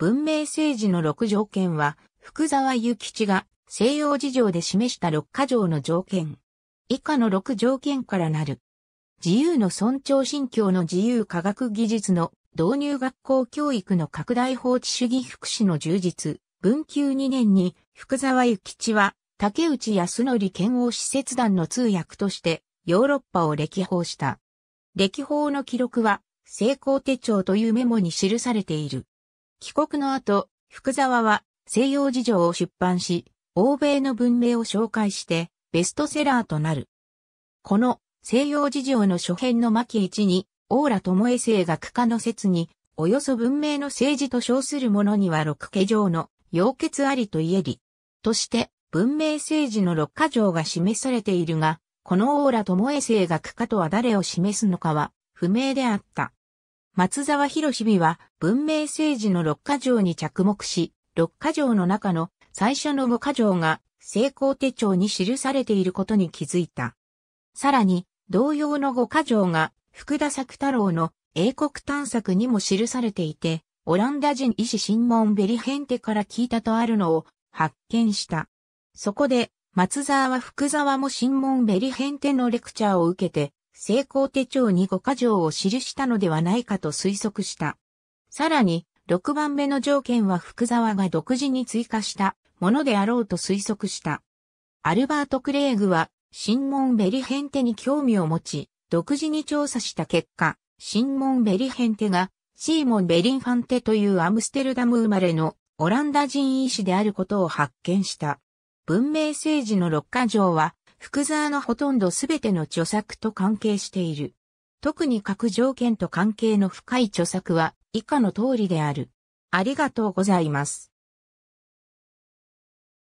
文明政治の6条件は、福沢諭吉が西洋事情で示した6箇条の条件。以下の6条件からなる。自由の尊重信教の自由科学技術の導入学校教育の拡大法治主義福祉の充実。文久2年に福沢諭吉は竹内康則剣王使節団の通訳としてヨーロッパを歴訪した。歴訪の記録は成功手帳というメモに記されている。帰国の後、福沢は西洋事情を出版し、欧米の文明を紹介してベストセラーとなる。この西洋事情の初編の巻一に、オーラ智恵生学科の説に、およそ文明の政治と称するものには六家条の要血ありと言えり、として文明政治の六家条が示されているが、このオーラ智恵生学科とは誰を示すのかは不明であった。松沢博美は文明政治の六箇条に着目し、六箇条の中の最初の五箇条が成功手帳に記されていることに気づいた。さらに、同様の五箇条が福田作太郎の英国探索にも記されていて、オランダ人医師新聞ベリヘンテから聞いたとあるのを発見した。そこで、松沢は福沢も新聞ベリヘンテのレクチャーを受けて、成功手帳に5箇条を記したのではないかと推測した。さらに、6番目の条件は福沢が独自に追加したものであろうと推測した。アルバート・クレーグは、新門ベリヘンテに興味を持ち、独自に調査した結果、新門ベリヘンテが、シーモン・ベリンファンテというアムステルダム生まれのオランダ人医師であることを発見した。文明政治の六箇条は、福沢のほとんどすべての著作と関係している。特に各条件と関係の深い著作は以下の通りである。ありがとうございます。